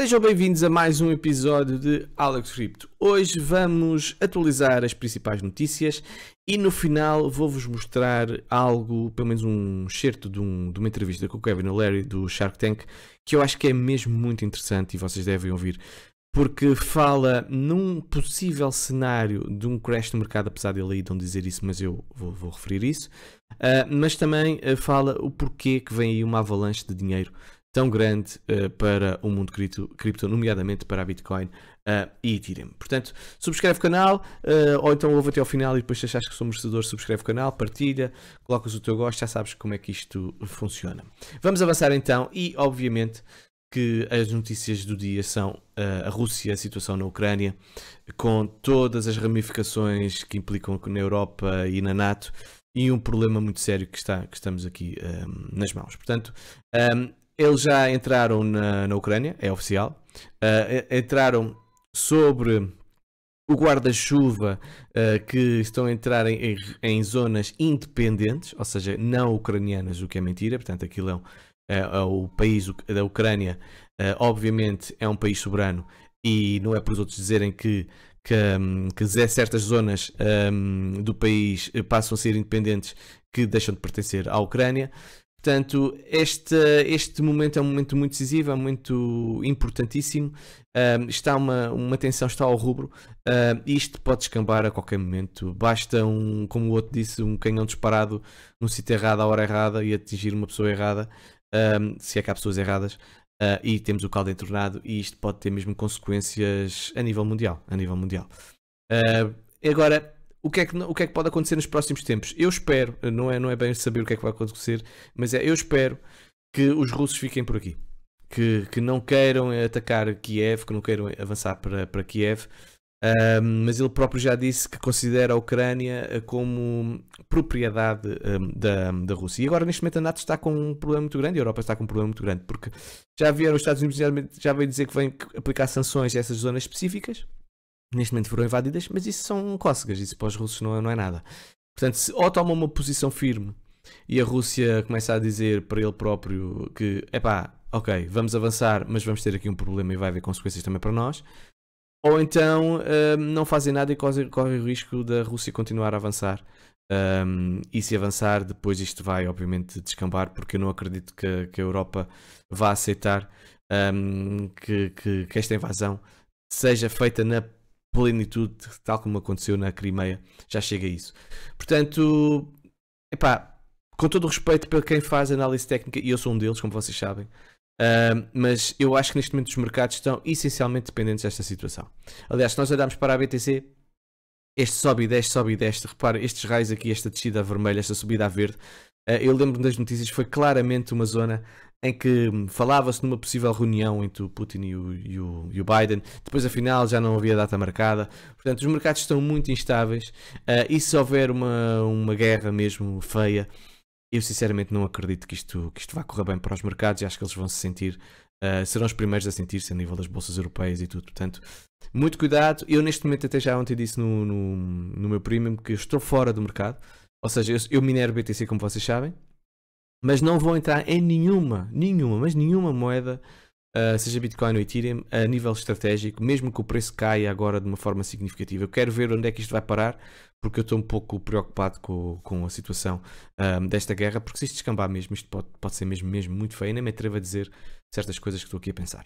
Sejam bem-vindos a mais um episódio de Alex Crypto. Hoje vamos atualizar as principais notícias e no final vou-vos mostrar algo, pelo menos um excerto de, um, de uma entrevista com o Kevin O'Leary do Shark Tank, que eu acho que é mesmo muito interessante e vocês devem ouvir, porque fala num possível cenário de um crash no mercado, apesar de ele aí não dizer isso, mas eu vou, vou referir isso, uh, mas também ah, fala o porquê que vem aí uma avalanche de dinheiro tão grande uh, para o mundo cripto, cripto, nomeadamente para a Bitcoin uh, e Ethereum. Portanto, subscreve o canal, uh, ou então ouve até ao final e depois se achares que somos merecedor, subscreve o canal, partilha, colocas o teu gosto, já sabes como é que isto funciona. Vamos avançar então e, obviamente, que as notícias do dia são uh, a Rússia, a situação na Ucrânia, com todas as ramificações que implicam na Europa e na NATO, e um problema muito sério que, está, que estamos aqui um, nas mãos. Portanto, um, eles já entraram na, na Ucrânia, é oficial. Uh, entraram sobre o guarda-chuva uh, que estão a entrar em, em, zonas independentes, ou seja, não ucranianas, o que é mentira, portanto, aquilo é, um, é, é o país da Ucrânia, uh, obviamente, é um país soberano e não é para os outros dizerem que. Que, hum, que é certas zonas um, do país eh, passam a ser independentes que deixam de pertencer à Ucrânia. Portanto, este, este momento é um momento muito decisivo, é muito importantíssimo. Um, está uma, uma tensão, está ao rubro. Um, isto pode descambar a qualquer momento. Basta, um, como o outro disse, um canhão disparado no sítio errado, à hora errada e atingir uma pessoa errada, um, se é que há pessoas erradas. Uh, e temos o caldo entornado, e isto pode ter mesmo consequências a nível mundial. A nível mundial. Uh, agora, o que, é que, o que é que pode acontecer nos próximos tempos. Eu espero, não é, não é bem saber o que é que vai acontecer, mas é, eu espero que os russos fiquem por aqui. Que, que não queiram atacar Kiev, que não queiram avançar para, para Kiev. Um, mas ele próprio já disse que considera a Ucrânia eh, como propriedade um, da, da Rússia. E agora, neste momento, a NATO está com um problema muito grande, a Europa está com um problema muito grande, porque já vieram os Estados Unidos, já veio dizer que vão aplicar sanções a essas zonas específicas, neste momento foram invadidas, mas isso são cócegas, isso para os russos não é, não é nada. Portanto, se ou tomam uma posição firme e a Rússia começa a dizer para ele próprio que, é pá, ok, vamos avançar, mas vamos ter aqui um problema e vai haver consequências também para nós, ou então um, não fazem nada e correm corre o risco da Rússia continuar a avançar. Um, e se avançar, depois isto vai obviamente descambar, porque eu não acredito que, que a Europa vá aceitar um, que, que, que esta invasão seja feita na plenitude, tal como aconteceu na Crimeia. Já chega a isso. Portanto, epá, com todo o respeito para quem faz análise técnica, e eu sou um deles, como vocês sabem, uh, mas eu acho que neste momento os mercados estão essencialmente dependentes desta situação. Aliás, se nós olharmos para a BTC, este sobe e desce, sobe e desce, repara, estes raios aqui, esta descida vermelha, esta subida a verde, eh, eu lembro-me das notícias, foi claramente uma zona em que hum, falava-se numa possível reunião entre o Putin e o, e, o, e o, Biden, depois afinal já não havia data marcada. Portanto, os mercados estão muito instáveis uh, e se houver uma, uma guerra mesmo feia, eu sinceramente não acredito que isto, que isto vá correr bem para os mercados e acho que eles vão se sentir. Uh, serão os primeiros a sentir-se a nível das bolsas europeias e tudo, portanto, muito cuidado. Eu, neste momento, até já ontem disse no, no, no meu premium que estou fora do mercado, ou seja, eu, eu minero BTC, como vocês sabem, mas não vou entrar em nenhuma, nenhuma, mas nenhuma moeda, uh, seja Bitcoin ou Ethereum, a nível estratégico, mesmo que o preço caia agora de uma forma significativa. Eu quero ver onde é que isto vai parar, porque eu estou um pouco preocupado com, com a situação um, ah, desta guerra, porque se isto descambar mesmo, isto pode, pode ser mesmo, mesmo muito feio, nem me atrevo a dizer certas coisas que estou aqui a pensar.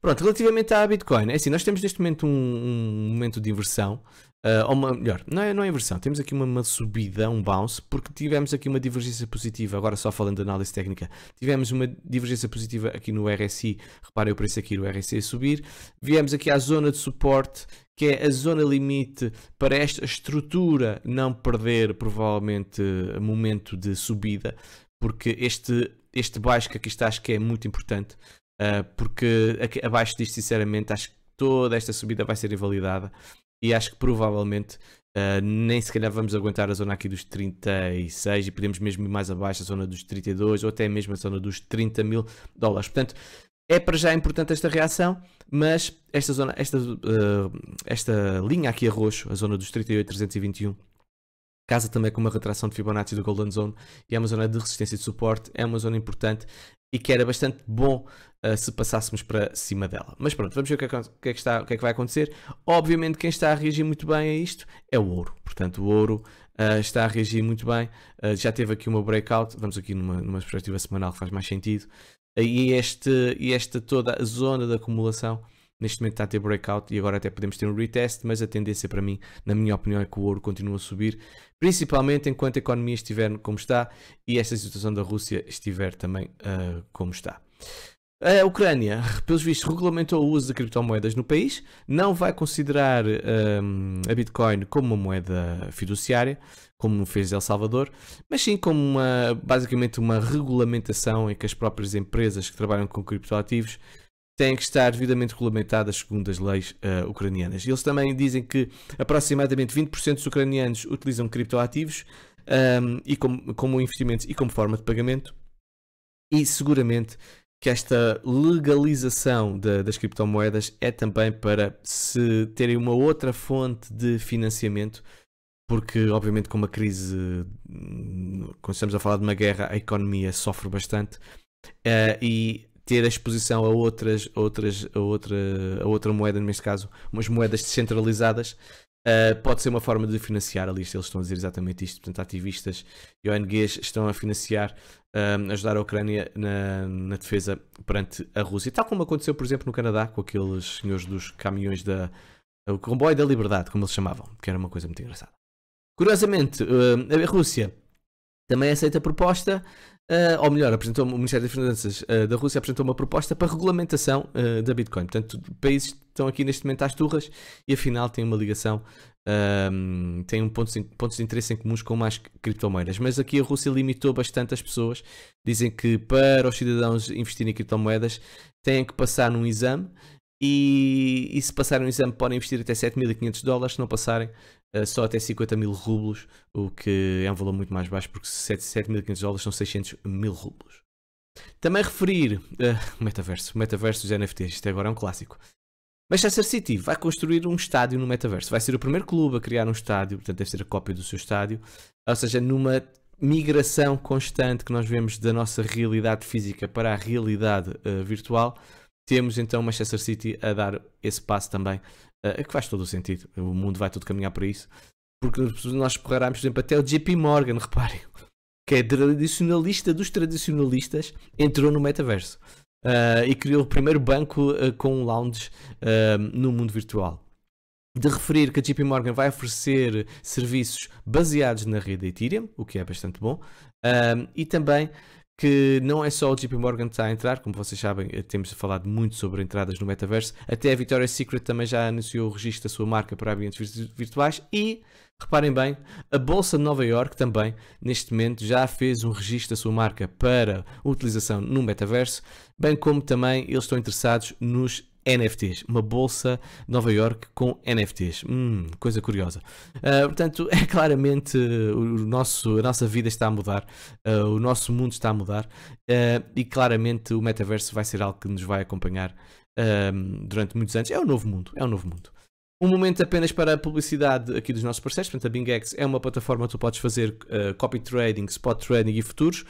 Pronto, relativamente à Bitcoin, é assim, nós temos neste momento um, um momento de inversão, Uh, ou uma, melhor, não é, não é inversão, temos aqui uma, uma, subida, um bounce, porque tivemos aqui uma divergência positiva, agora só falando de análise técnica, tivemos uma divergência positiva aqui no RSI, reparem o preço aqui do RSI a subir, viemos aqui à zona de suporte, que é a zona limite para esta estrutura não perder provavelmente momento de subida, porque este, este baixo que aqui está acho que é muito importante, uh, porque aqui, abaixo disto sinceramente acho que toda esta subida vai ser invalidada e acho que provavelmente uh, nem se calhar vamos aguentar a zona aqui dos 36 e podemos mesmo ir mais abaixo, a zona dos 32 ou até mesmo a zona dos 30 mil dólares. Portanto, é para já importante esta reação, mas esta zona, esta, uh, esta linha aqui a roxo, a zona dos 38,321, casa também com uma retração de Fibonacci do Golden Zone e é uma zona de resistência e de suporte, é uma zona importante e que era bastante bom uh, se passássemos para cima dela. Mas pronto, vamos ver o que, é, que, é que está, o que é que vai acontecer. Obviamente quem está a reagir muito bem a isto é o ouro, portanto o ouro uh, está a reagir muito bem, uh, já teve aqui uma breakout, vamos aqui numa, numa perspectiva semanal que faz mais sentido, e, este, e esta toda a zona de acumulação Neste momento está a ter breakout e agora até podemos ter um retest, mas a tendência para mim, na minha opinião, é que o ouro continua a subir, principalmente enquanto a economia estiver como está e esta situação da Rússia estiver também uh, como está. A Ucrânia, pelos vistos, regulamentou o uso de criptomoedas no país, não vai considerar um, ah, a Bitcoin como uma moeda fiduciária, como fez El Salvador, mas sim como uma, basicamente uma regulamentação em que as próprias empresas que trabalham com criptoativos têm que estar devidamente regulamentadas segundo as leis uh, ucranianas. Eles também dizem que aproximadamente 20% dos ucranianos utilizam criptoativos um, ehm, e como, como investimentos e como forma de pagamento, e seguramente que esta legalização de, das criptomoedas é também para se terem uma outra fonte de financiamento, porque obviamente com uma crise, hum, quando estamos a falar de uma guerra, a economia sofre bastante. Uh, e ter a exposição a outras, outras, a outra, a outra moeda, neste caso, umas moedas descentralizadas, uh, pode ser uma forma de financiar a lista. Eles estão a dizer exatamente isto. Portanto, ativistas e ONGs estão a financiar, um, eh, ajudar a Ucrânia na, na, defesa perante a Rússia. Tal como aconteceu, por exemplo, no Canadá, com aqueles senhores dos caminhões da. O comboio da liberdade, como eles chamavam, que era uma coisa muito engraçada. Curiosamente, eh, a Rússia também aceita a proposta Uh, ou melhor, apresentou o Ministério das Finanças uh, da Rússia apresentou uma proposta para regulamentação uh, da Bitcoin. Portanto, países estão aqui neste momento às turras e afinal têm uma ligação, um, têm um pontos, de interesse em comuns com mais criptomoedas. Mas aqui a Rússia limitou bastante as pessoas. Dizem que para os cidadãos investirem em criptomoedas têm que passar num exame e, e se passarem um exame podem investir até 7.500 dólares, se não passarem só até 50 mil rublos, o que é um valor muito mais baixo, porque 7.500 dólares são 600 mil rublos. Também referir uh, metaverso, metaverso dos NFTs, isto agora é um clássico. Manchester City vai construir um estádio no metaverso, vai ser o primeiro clube a criar um estádio, portanto deve ser a cópia do seu estádio, ou seja, numa migração constante que nós vemos da nossa realidade física para a realidade uh, virtual, temos então Manchester City a dar esse passo também Uh, que faz todo o sentido. O mundo vai todo caminhar para isso. Porque nós repararmos, por exemplo, até o JP Morgan, reparem, que é tradicionalista dos tradicionalistas, entrou no metaverso. Uh, e criou o primeiro banco uh, com um lounge no mundo virtual. De referir que a JP Morgan vai oferecer serviços baseados na rede Ethereum, o que é bastante bom, e também que não é só o JP Morgan que está a entrar, como vocês sabem, eh, temos falado muito sobre entradas no metaverso, até a Victoria's Secret também já anunciou o registro da sua marca para ambientes virtuais e, reparem bem, a Bolsa de Nova York também, neste momento, já fez um registro da sua marca para utilização no metaverso, bem como também eles estão interessados nos NFTs. Uma bolsa de Nova York com NFTs. Hum, coisa curiosa. Uh, portanto, é claramente uh, o nosso, a nossa vida está a mudar, uh, o nosso mundo está a mudar ah, e claramente o metaverso vai ser algo que nos vai acompanhar durante muitos anos. É um novo mundo, é um novo mundo. Um momento apenas para a publicidade aqui dos nossos parceiros. Portanto, a BingX é uma plataforma onde tu podes fazer uh, copy trading, spot trading e futuros.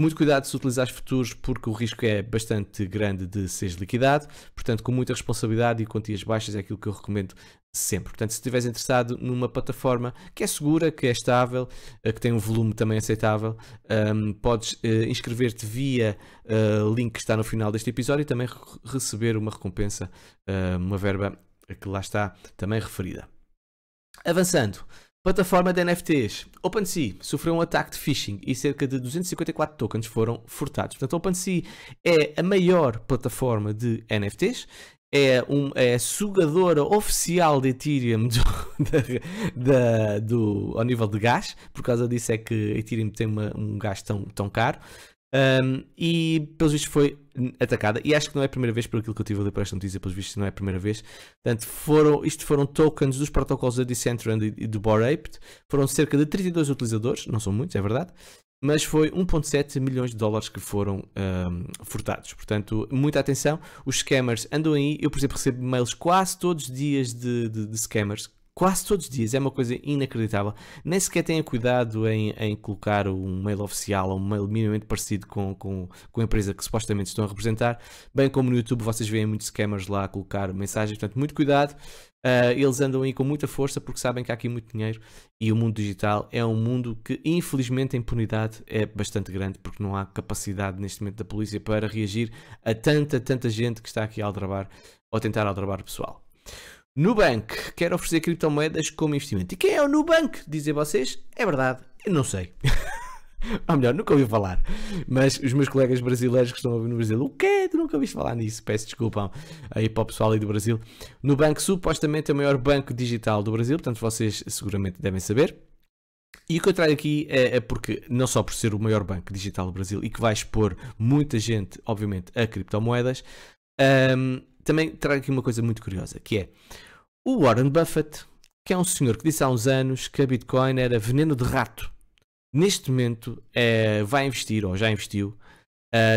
Muito cuidado se utilizares futuros, porque o risco é bastante grande de seres liquidado. Portanto, com muita responsabilidade e quantias baixas é aquilo que eu recomendo sempre. Portanto, se estiveres interessado numa plataforma que é segura, que é estável, eh, que tem um volume também aceitável, um, ehm, podes uh, inscrever-te via uh, link que está no final deste episódio e também receber uma recompensa, uh, uma verba que lá está também referida. Avançando. Plataforma de NFTs. OpenSea sofreu um ataque de phishing e cerca de 254 tokens foram furtados. Portanto, OpenSea é a maior plataforma de NFTs, é, um, é a sugadora oficial de Ethereum do, da, da, do, ao nível de gás, por causa disso é que Ethereum tem uma, um gás tão, tão caro. Um, e pelos vistos foi atacada. E acho que não é a primeira vez, por aquilo que eu tive a ler para esta notícia, pelos vistos não é a primeira vez. Portanto, foram, isto foram tokens dos protocolos da Decentraland e do Borapt. Foram cerca de 32 utilizadores, não são muitos, é verdade. Mas foi 1,7 milhões de dólares que foram um, furtados. Portanto, muita atenção. Os scammers andam aí. Eu, por exemplo, recebo mails quase todos os dias de, de, de scammers quase todos os dias, é uma coisa inacreditável. Nem sequer tenha cuidado em, em colocar um mail oficial ou um mail minimamente parecido com, com, com, a empresa que supostamente estão a representar, bem como no YouTube vocês veem muitos scammers lá a colocar mensagens, portanto, muito cuidado. Uh, eles andam aí com muita força porque sabem que há aqui muito dinheiro e o mundo digital é um mundo que, infelizmente, a impunidade é bastante grande porque não há capacidade neste momento da polícia para reagir a tanta, tanta gente que está aqui a aldrabar ou a tentar aldrabar o pessoal. Nubank quer oferecer criptomoedas como investimento. E quem é o Nubank? Dizem vocês? É verdade, eu não sei. Ou melhor, nunca ouvi falar. Mas os meus colegas brasileiros que estão a ouvir no Brasil, o quê? Tu nunca ouviste falar nisso? Peço desculpa aí para o pessoal aí do Brasil. Nubank supostamente é o maior banco digital do Brasil, portanto vocês seguramente devem saber. E o que eu trago aqui é, é, porque, não só por ser o maior banco digital do Brasil e que vai expor muita gente, obviamente, a criptomoedas, um, também trago aqui uma coisa muito curiosa, que é o Warren Buffett, que é um senhor que disse há uns anos que a Bitcoin era veneno de rato. Neste momento é, vai investir, ou já investiu,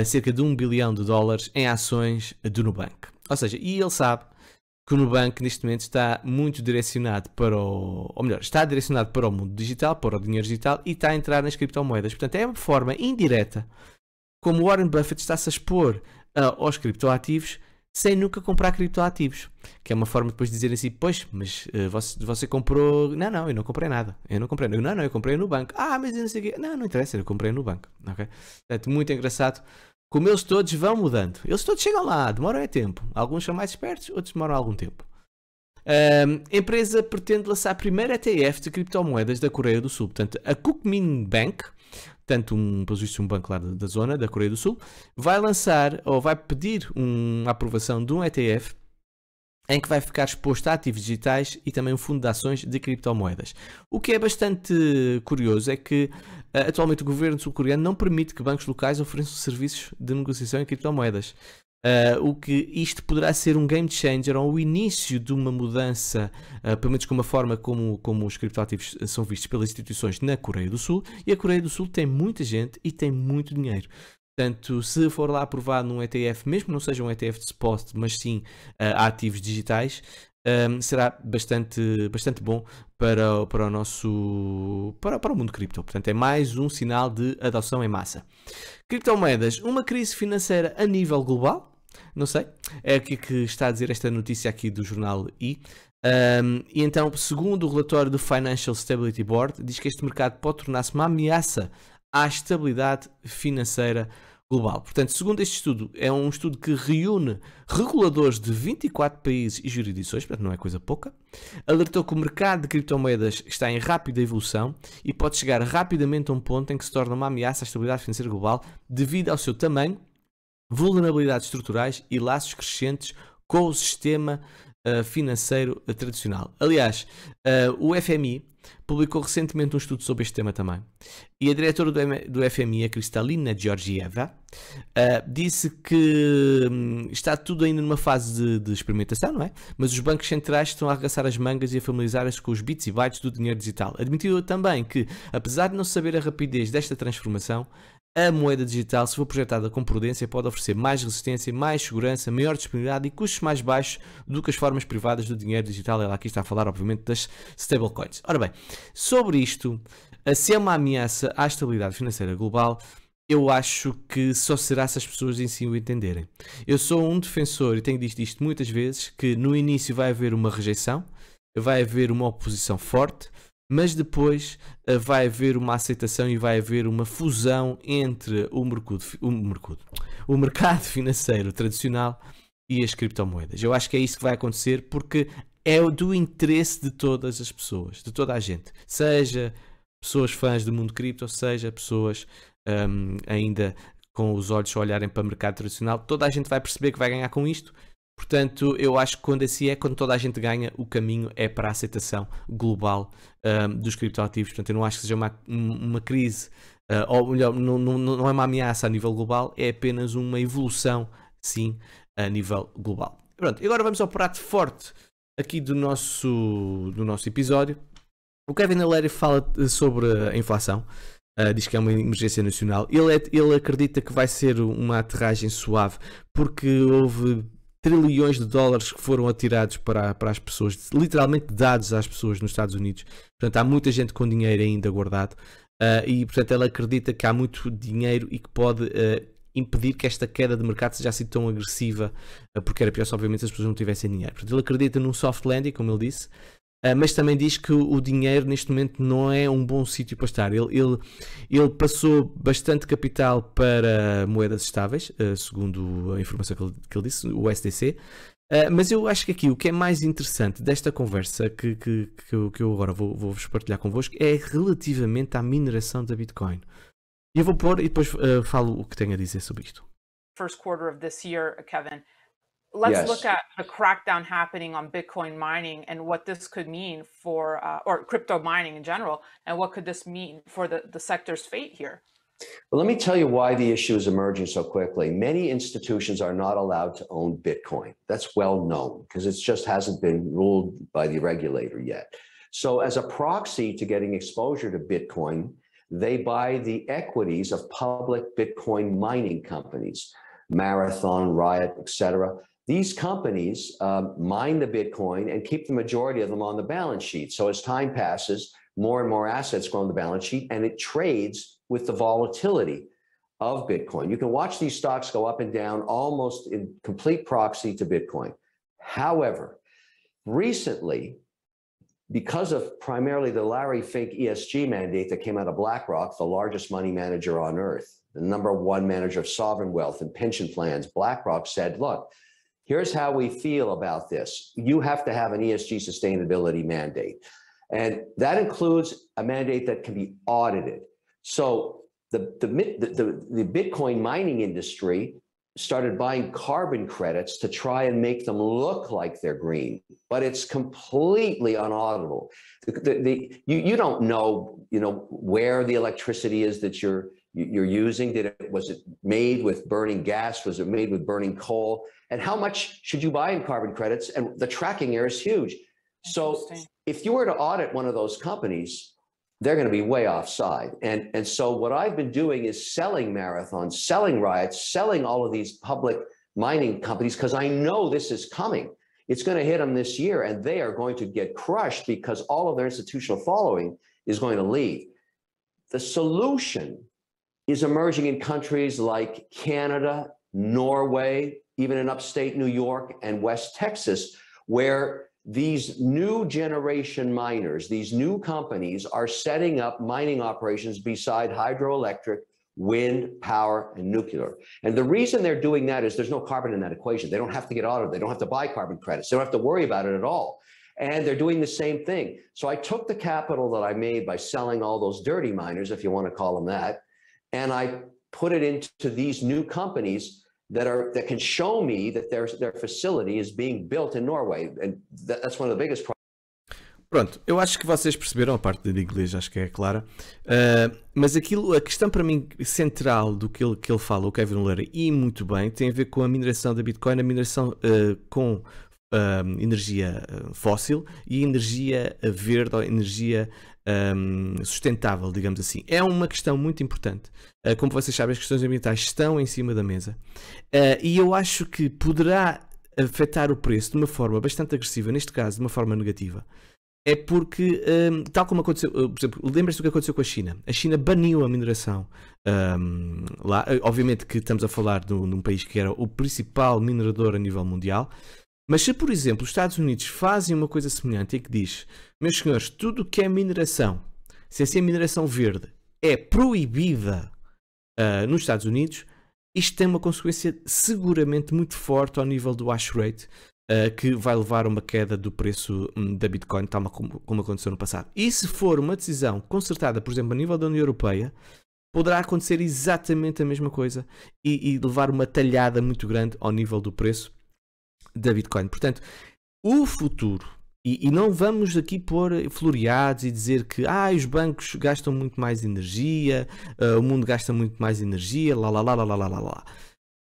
cerca de 1 bilhão de dólares em ações do Nubank. Ou seja, e ele sabe que o Nubank neste momento está muito direcionado para o. Ou melhor, está direcionado para o mundo digital, para o dinheiro digital e está a entrar nas criptomoedas. Portanto, é uma forma indireta como o Warren Buffett está-se a expor uh, aos criptoativos sem nunca comprar criptoativos. Que é uma forma de depois de dizer assim, pois, mas uh, você, você, comprou. Não, não, eu não comprei nada. Eu não comprei. Não, não, eu comprei no banco. Ah, mas eu não sei o quê. Não, não interessa, eu comprei no banco. Ok? Portanto, muito engraçado. Como eles todos vão mudando. Eles todos chegam lá, demoram é tempo. Alguns são mais espertos, outros demoram algum tempo. a empresa pretende lançar a primeira ETF de criptomoedas da Coreia do Sul. Portanto, a Kukmin Bank tanto um, pelo um banco lá da, da zona, da Coreia do Sul, vai lançar ou vai pedir uma a aprovação de um ETF em que vai ficar exposto a ativos digitais e também um fundo de ações de criptomoedas. O que é bastante curioso é que eh, atualmente o governo sul-coreano não permite que bancos locais ofereçam serviços de negociação em criptomoedas. Uh, o que isto poderá ser um game changer ou o início de uma mudança, uh, pelo menos com uma forma como, como os criptoativos são vistos pelas instituições na Coreia do Sul, e a Coreia do Sul tem muita gente e tem muito dinheiro. Portanto, se for lá aprovado num ETF, mesmo que não seja um ETF de spot, mas sim uh, ativos digitais, um, será bastante, bastante bom para, para o nosso para, para o mundo cripto. Portanto, é mais um sinal de adoção em massa. Criptomoedas, uma crise financeira a nível global, não sei. É o que, é que está a dizer esta notícia aqui do jornal I. Um, e então, segundo o relatório do Financial Stability Board, diz que este mercado pode tornar-se uma ameaça à estabilidade financeira global. Portanto, segundo este estudo, é um estudo que reúne reguladores de 24 países e jurisdições, portanto não é coisa pouca, alertou que o mercado de criptomoedas está em rápida evolução e pode chegar rapidamente a um ponto em que se torna uma ameaça à estabilidade financeira global devido ao seu tamanho vulnerabilidades estruturais e laços crescentes com o sistema uh, financeiro eh, tradicional. Aliás, uh, o FMI publicou recentemente um estudo sobre este tema também. E a diretora do, M do FMI, a Cristalina Georgieva, uh, disse que um, está tudo ainda numa fase de, de, experimentação, não é? Mas os bancos centrais estão a arregaçar as mangas e a familiarizar-se com os bits e bytes do dinheiro digital. Admitiu também que, apesar de não saber a rapidez desta transformação, a moeda digital, se for projetada com prudência, pode oferecer mais resistência, mais segurança, maior disponibilidade e custos mais baixos do que as formas privadas do dinheiro digital. Ela aqui está a falar, obviamente, das stablecoins. Ora bem, sobre isto, se é uma ameaça à estabilidade financeira global, eu acho que só será se as pessoas em si o entenderem. Eu sou um defensor, e tenho dito isto muitas vezes, que no início vai haver uma rejeição, vai haver uma oposição forte, mas depois eh, vai haver uma aceitação e vai haver uma fusão entre o mercado, o, mercado, o mercado financeiro tradicional e as criptomoedas. Eu acho que é isso que vai acontecer porque é do interesse de todas as pessoas, de toda a gente, seja pessoas fãs do mundo cripto, seja pessoas um, ehm, ainda com os olhos a olharem para o mercado tradicional, toda a gente vai perceber que vai ganhar com isto Portanto, eu acho que quando assim é, quando toda a gente ganha, o caminho é para a aceitação global um, dos criptoativos. Portanto, eu não acho que seja uma, uma crise, uh, ou melhor, não, não, não é uma ameaça a nível global, é apenas uma evolução, sim, a nível global. Pronto, agora vamos ao prato forte aqui do nosso, do nosso episódio. O Kevin Aleri fala eh, sobre a inflação, uh, diz que é uma emergência nacional. Ele, é, ele acredita que vai ser uma aterragem suave porque houve trilhões de dólares que foram atirados para, para as pessoas, literalmente dados às pessoas nos Estados Unidos. Portanto, há muita gente com dinheiro ainda guardado uh, e, portanto, ela acredita que há muito dinheiro e que pode uh, impedir que esta queda de mercado seja assim tão agressiva, uh, porque era pior se, obviamente, as pessoas não tivessem dinheiro. Portanto, ele acredita num soft landing, como ele disse, ah, mas também diz que o dinheiro neste momento não é um bom sítio para estar. Ele, ele, ele passou bastante capital para moedas estáveis, uh, segundo a informação que ele, que ele disse, o SDC. Uh, ah, mas eu acho que aqui o que é mais interessante desta conversa que, que, que, eu, que eu agora vou, vou vos partilhar convosco é relativamente à mineração da Bitcoin. E eu vou pôr e depois falo o que tenho a dizer sobre isto. First quarter of this year, Kevin. let's yes. look at the crackdown happening on Bitcoin mining and what this could mean for, uh, or crypto mining in general, and what could this mean for the, the sector's fate here? Well, let me tell you why the issue is emerging so quickly. Many institutions are not allowed to own Bitcoin. That's well known because it just hasn't been ruled by the regulator yet. So as a proxy to getting exposure to Bitcoin, they buy the equities of public Bitcoin mining companies, Marathon, Riot, etc. These companies um, mine the Bitcoin and keep the majority of them on the balance sheet. So as time passes, more and more assets go on the balance sheet and it trades with the volatility of Bitcoin. You can watch these stocks go up and down almost in complete proxy to Bitcoin. However, recently, because of primarily the Larry Fink ESG mandate that came out of BlackRock, the largest money manager on earth, the number one manager of sovereign wealth and pension plans, BlackRock said, look, here's how we feel about this. You have to have an ESG sustainability mandate. And that includes a mandate that can be audited. So the, the, the, the, Bitcoin mining industry started buying carbon credits to try and make them look like they're green, but it's completely unauditable. The, the, the you, you don't know, you know, where the electricity is that you're you're using? Did it was it made with burning gas? Was it made with burning coal? And how much should you buy in carbon credits? And the tracking error is huge. So if you were to audit one of those companies, they're going to be way offside. And and so what I've been doing is selling marathons, selling riots, selling all of these public mining companies because I know this is coming. It's going to hit them this year, and they are going to get crushed because all of their institutional following is going to leave. The solution is emerging in countries like Canada, Norway, even in upstate New York and West Texas, where these new generation miners, these new companies are setting up mining operations beside hydroelectric, wind, power, and nuclear. And the reason they're doing that is there's no carbon in that equation. They don't have to get audited. They don't have to buy carbon credits. They don't have to worry about it at all. And they're doing the same thing. So I took the capital that I made by selling all those dirty miners, if you want to call them that, and I put it into these new companies that are that can show me that their their facility is being built in Norway, and that's one of the biggest problems. Pronto, eu acho que vocês perceberam a parte da inglês, acho que é clara. Uh, mas aquilo, a questão para mim central do que ele, que ele fala, o Kevin Lehrer, e muito bem, tem a ver com a mineração da Bitcoin, a mineração uh, com uh, energia fóssil e energia verde ou energia um, sustentável, digamos assim. É uma questão muito importante. Uh, como vocês sabem, as questões ambientais estão em cima da mesa uh, e eu acho que poderá afetar o preço de uma forma bastante agressiva, neste caso de uma forma negativa. É porque, um, tal como aconteceu, ah, por exemplo, lembras do que aconteceu com a China? A China baniu a mineração um, lá. Obviamente que estamos a falar de um país que era o principal minerador a nível mundial, mas se, por exemplo, os Estados Unidos fazem uma coisa semelhante e que diz, meus senhores, tudo o que é mineração, se assim é mineração verde, é proibida uh, nos Estados Unidos, isto tem uma consequência seguramente muito forte ao nível do hash rate, uh, que vai levar a uma queda do preço hum, da Bitcoin, tal como, como aconteceu no passado. E se for uma decisão consertada, por exemplo, a nível da União Europeia, poderá acontecer exatamente a mesma coisa e, e levar uma talhada muito grande ao nível do preço da Bitcoin. Portanto, o futuro, e, e não vamos aqui pôr floreados e dizer que ah, os bancos gastam muito mais energia, uh, o mundo gasta muito mais energia, lá lá lá lá lá lá lá.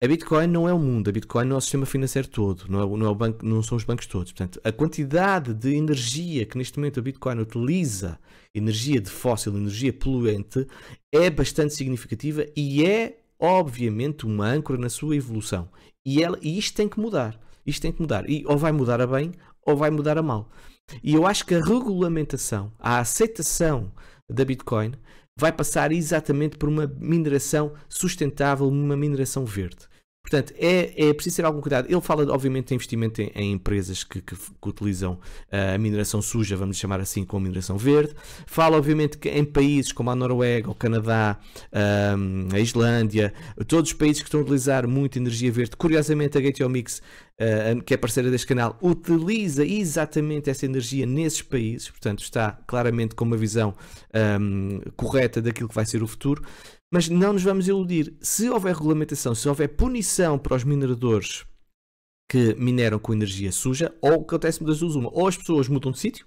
A Bitcoin não é o mundo, a Bitcoin não é o sistema financeiro todo, não, é, não, é o banco, não são os bancos todos. Portanto, a quantidade de energia que neste momento a Bitcoin utiliza, energia de fóssil, energia poluente, é bastante significativa e é, obviamente, uma âncora na sua evolução. E, ela, e isto tem que mudar. Isto tem que mudar. E ou vai mudar a bem ou vai mudar a mal. E eu acho que a regulamentação, a aceitação da Bitcoin vai passar exatamente por uma mineração sustentável, uma mineração verde. Portanto, é, é preciso ter algum cuidado. Ele fala, obviamente, de investimento em, em empresas que, que, que utilizam uh, a mineração suja, vamos chamar assim, com mineração verde. Fala, obviamente, que em países como a Noruega, o Canadá, um, ah, a Islândia, todos os países que estão a utilizar muito energia verde. Curiosamente, a Gateway Mix, uh, ah, que é parceira deste canal, utiliza exatamente essa energia nesses países. Portanto, está claramente com uma visão um, correta daquilo que vai ser o futuro. Mas não nos vamos iludir. Se houver regulamentação, se houver punição para os mineradores que mineram com energia suja, ou o que acontece das duas uma, ou as pessoas mudam de sítio,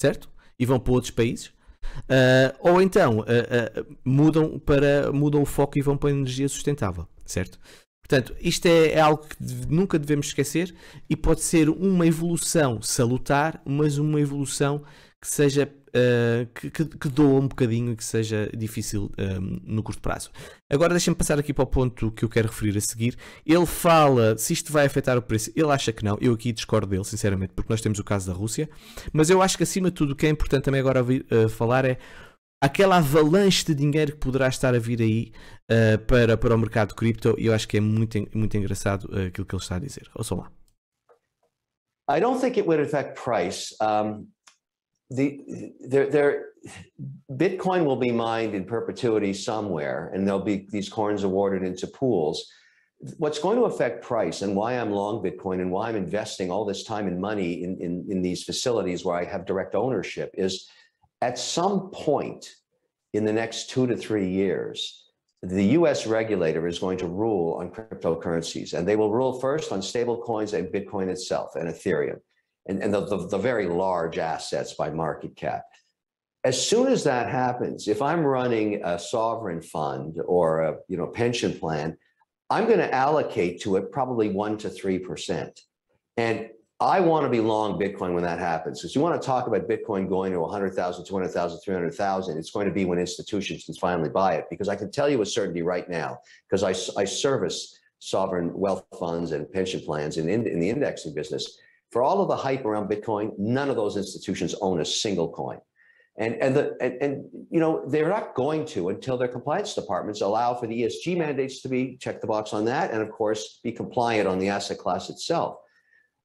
certo? E vão para outros países, uh, ou então uh, uh, mudam, para, mudam o foco e vão para a energia sustentável, certo? Portanto, isto é, é algo que nunca devemos esquecer e pode ser uma evolução salutar, mas uma evolução que seja uh, que, que, que, doa um bocadinho e que seja difícil ehm, no curto prazo. Agora deixem-me passar aqui para o ponto que eu quero referir a seguir. Ele fala se isto vai afetar o preço. Ele acha que não. Eu aqui discordo dele, sinceramente, porque nós temos o caso da Rússia. Mas eu acho que acima de tudo o que é importante também agora ouvir, uh, eh, falar é aquela avalanche de dinheiro que poderá estar a vir aí uh, para, para o mercado cripto e eu acho que é muito, muito engraçado aquilo que ele está a dizer. Ouçam lá. I don't think it would affect price. Um... the there there Bitcoin will be mined in perpetuity somewhere, and there'll be these coins awarded into pools. What's going to affect price and why I'm long Bitcoin and why I'm investing all this time and money in, in, in these facilities where I have direct ownership is at some point in the next two to three years, the US regulator is going to rule on cryptocurrencies and they will rule first on stable coins and Bitcoin itself and Ethereum and, and the, the, the very large assets by market cap. As soon as that happens, if I'm running a sovereign fund or a you know pension plan, I'm going to allocate to it probably one to three percent. And I want to be long Bitcoin when that happens because you want to talk about Bitcoin going to 100,000, 200,000, 300,000. It's going to be when institutions can finally buy it because I can tell you with certainty right now because I, I service sovereign wealth funds and pension plans in, in, in the indexing business for all of the hype around Bitcoin, none of those institutions own a single coin. And, and, the, and, and you know, they're not going to until their compliance departments allow for the ESG mandates to be, check the box on that, and of course, be compliant on the asset class itself.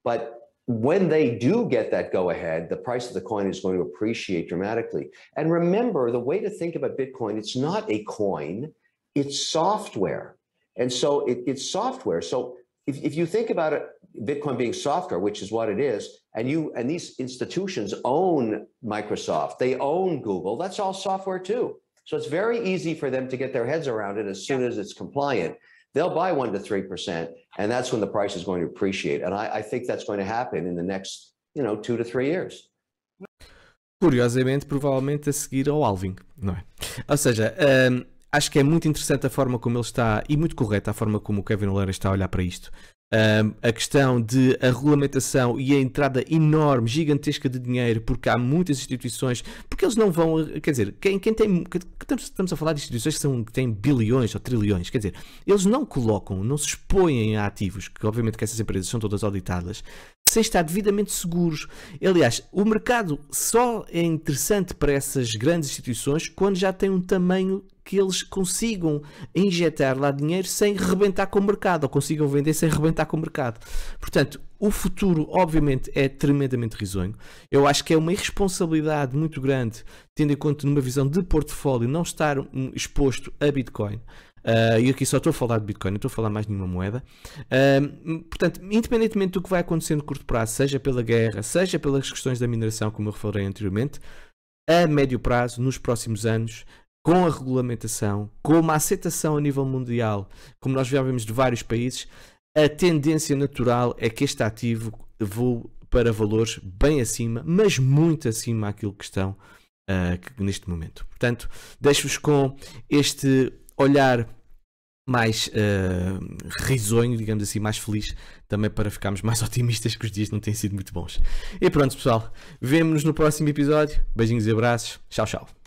But when they do get that go ahead, the price of the coin is going to appreciate dramatically. And remember, the way to think about Bitcoin, it's not a coin, it's software. And so it, it's software. So if, if you think about it, Bitcoin being software, which is what it is, and you and these institutions own Microsoft, they own Google. That's all software too. So it's very easy for them to get their heads around it as soon as it's compliant. They'll buy one to three percent, and that's when the price is going to appreciate. And I, I think that's going to happen in the next, you know, two to three years. Curiosamente, provavelmente a seguir ao Alvin. não é? Ou seja, um, acho que é muito interessante a forma como ele está e muito correta a forma como o Kevin O'Leary está a olhar para isto. um, a questão de a regulamentação e a entrada enorme, gigantesca de dinheiro, porque há muitas instituições, porque eles não vão, quer dizer, quem, quem tem, estamos a falar de instituições que, são, que têm bilhões ou trilhões, quer dizer, eles não colocam, não se expõem a ativos, que obviamente que essas empresas são todas auditadas, sem estar devidamente seguros. Aliás, o mercado só é interessante para essas grandes instituições quando já tem um tamanho que eles consigam injetar lá dinheiro sem rebentar com o mercado, ou consigam vender sem rebentar com o mercado. Portanto, o futuro, obviamente, é tremendamente risonho. Eu acho que é uma irresponsabilidade muito grande, tendo em conta numa visão de portfólio, não estar hum, exposto a Bitcoin. Uh, e aqui só estou a falar de Bitcoin, não estou a falar mais de nenhuma moeda. Uh, portanto, independentemente do que vai acontecer no curto prazo, seja pela guerra, seja pelas questões da mineração, como eu referei anteriormente, a médio prazo, nos próximos anos, com a regulamentação, com uma aceitação a nível mundial, como nós já de vários países, a tendência natural é que este ativo voe para valores bem acima, mas muito acima daquilo que estão uh, que, neste momento. Portanto, deixo-vos com este olhar mais uh, risonho, digamos assim, mais feliz, também para ficarmos mais otimistas que os dias não têm sido muito bons. E pronto, pessoal, vemo-nos no próximo episódio. Beijinhos e abraços. Tchau, tchau.